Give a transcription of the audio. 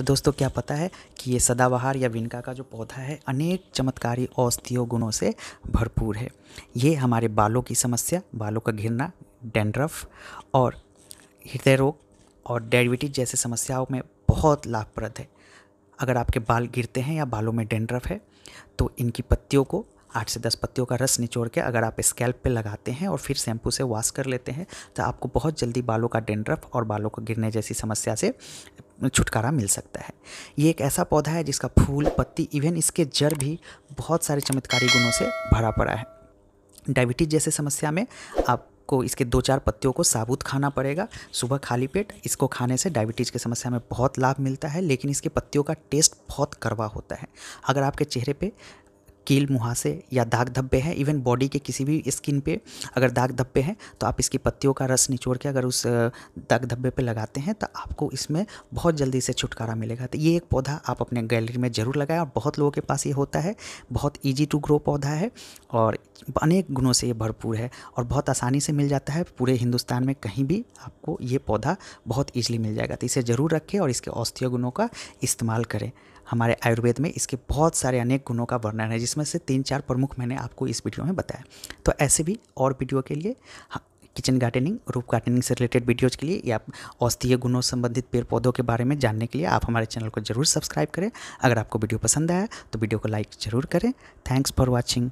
तो दोस्तों क्या पता है कि ये सदाबहार या विनका का जो पौधा है अनेक चमत्कारी औषधीय गुणों से भरपूर है ये हमारे बालों की समस्या बालों का घिरना डेंड्रफ और हृदय रोग और डायबिटीज जैसे समस्याओं में बहुत लाभप्रद है अगर आपके बाल गिरते हैं या बालों में डेंड्रफ है तो इनकी पत्तियों को आठ से दस पत्तियों का रस निचोड़ के अगर आप स्कैल्प पे लगाते हैं और फिर शैम्पू से वॉश कर लेते हैं तो आपको बहुत जल्दी बालों का डेंड्रफ और बालों को गिरने जैसी समस्या से छुटकारा मिल सकता है ये एक ऐसा पौधा है जिसका फूल पत्ती इवन इसके जड़ भी बहुत सारे चमत्कारी गुणों से भरा पड़ा है डायबिटीज जैसे समस्या में आप आपको इसके दो चार पत्तियों को साबुत खाना पड़ेगा सुबह खाली पेट इसको खाने से डायबिटीज़ की समस्या में बहुत लाभ मिलता है लेकिन इसके पत्तियों का टेस्ट बहुत कड़वा होता है अगर आपके चेहरे पे कील मुहासे या दाग धब्बे हैं इवन बॉडी के किसी भी स्किन पे अगर दाग धब्बे हैं तो आप इसकी पत्तियों का रस निचोड़ के अगर उस दाग धब्बे पे लगाते हैं तो आपको इसमें बहुत जल्दी से छुटकारा मिलेगा तो ये एक पौधा आप अपने गैलरी में ज़रूर लगाएं और बहुत लोगों के पास ये होता है बहुत ईजी टू ग्रो पौधा है और अनेक गुणों से ये भरपूर है और बहुत आसानी से मिल जाता है पूरे हिंदुस्तान में कहीं भी आपको ये पौधा बहुत ईजिली मिल जाएगा तो इसे ज़रूर रखें और इसके औषधीय गुणों का इस्तेमाल करें हमारे आयुर्वेद में इसके बहुत सारे अनेक गुणों का वर्णन है जिसमें से तीन चार प्रमुख मैंने आपको इस वीडियो में बताया तो ऐसे भी और वीडियो के लिए हाँ, किचन गार्डनिंग रूप गार्डनिंग से रिलेटेड वीडियोज़ के लिए या औषधीय गुणों संबंधित पेड़ पौधों के बारे में जानने के लिए आप हमारे चैनल को जरूर सब्सक्राइब करें अगर आपको वीडियो पसंद आया तो वीडियो को लाइक ज़रूर करें थैंक्स फॉर वॉचिंग